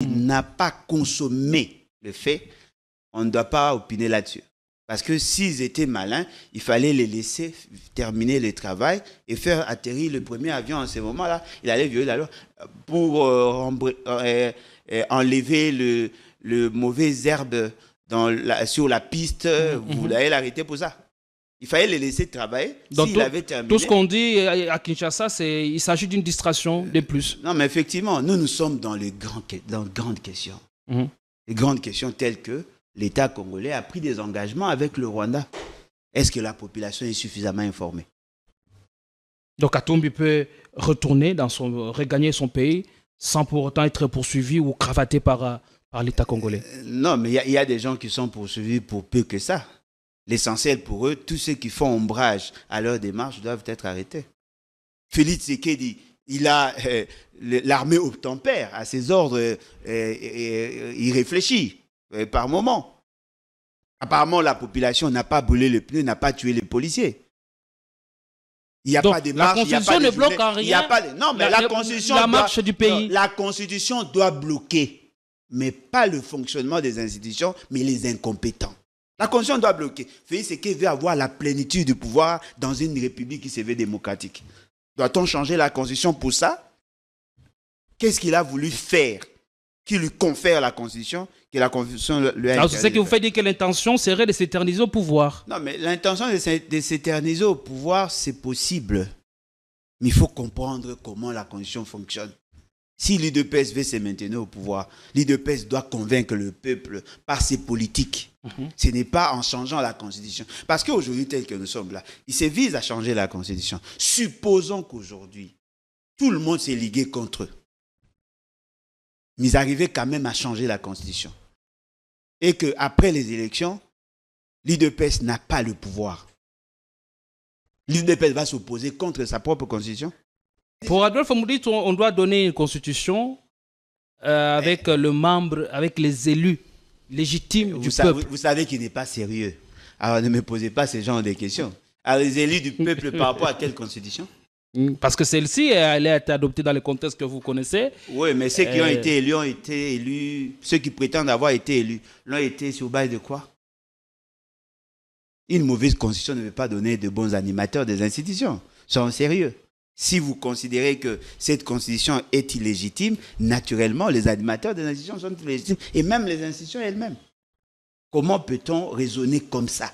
il n'a pas consommé le fait, on ne doit pas opiner là-dessus. Parce que s'ils étaient malins, il fallait les laisser terminer le travail et faire atterrir le premier avion en ce moment-là. Il allait violer la loi pour euh, euh, euh, enlever le, mauvais herbe sur la piste. Mmh, Vous mmh. l'avez arrêté pour ça. Il fallait les laisser travailler. Donc, tout, terminé. tout ce qu'on dit à Kinshasa, c'est il s'agit d'une distraction euh, de plus. Non, mais effectivement, nous, nous sommes dans les, dans grandes questions. Mhm. Les grandes questions telles que l'État congolais a pris des engagements avec le Rwanda. Est-ce que la population est suffisamment informée Donc, Atombi peut retourner, dans son, regagner son pays sans pour autant être poursuivi ou cravaté par, euh, par l'État congolais. Euh, non, mais il y, y, a des gens qui sont poursuivis pour peu que ça. L'essentiel pour eux, tous ceux qui font ombrage à leur démarche doivent être arrêtés. Félix Tshisekedi, il a euh, l'armée obtempère à ses ordres, euh, il réfléchit euh, par moment. Apparemment, la population n'a pas brûlé les pneus, n'a pas tué les policiers. Il n'y a, pas de marche, il constitution a bloque en rien. Non, mais la, marche du pays. la constitution doit bloquer, mais pas le fonctionnement des institutions, mais les incompétents. La Constitution doit bloquer. Félix veut avoir la plénitude du pouvoir dans une république qui se veut démocratique. Doit-on changer la constitution pour ça Qu'est-ce qu'il a voulu faire qui lui confère la constitution que la constitution lui Alors, c'est que vous faites dire que l'intention serait de s'éterniser au pouvoir. Non, mais l'intention de s'éterniser au pouvoir, c'est possible. Mais il faut comprendre comment la constitution fonctionne. Si l'UDPS veut se maintenir au pouvoir, l'UDPS doit convaincre le peuple par ses politiques. Mhm. Ce n'est pas en changeant la Constitution. Parce qu'aujourd'hui, tel que nous sommes là, il se vise à changer la Constitution. Supposons qu'aujourd'hui, tout le monde s'est ligué contre eux. Mais ils arrivaient quand même à changer la Constitution. Et qu'après les élections, l'UDPS n'a pas le pouvoir. L'UDPS va s'opposer contre sa propre Constitution. Pour Adolphe Moudit, on doit donner une constitution euh, avec eh. le membre, avec les élus légitimes du peuple. Vous, savez qu'il n'est pas sérieux. Alors ne me posez pas ce genre de questions. Alors les élus du peuple par rapport à quelle constitution hmm. parce que celle-ci, elle a été adoptée dans le contexte que vous connaissez. Oui, mais ceux qui ont euh. été élus ont été élus, ceux qui prétendent avoir été élus, l'ont été sur base de quoi Une mauvaise constitution ne veut pas donner de bons animateurs des institutions. sont sérieux. Si vous considérez que cette constitution est illégitime, naturellement, les animateurs des institutions sont illégitimes, et même les institutions elles-mêmes. Comment peut-on raisonner comme ça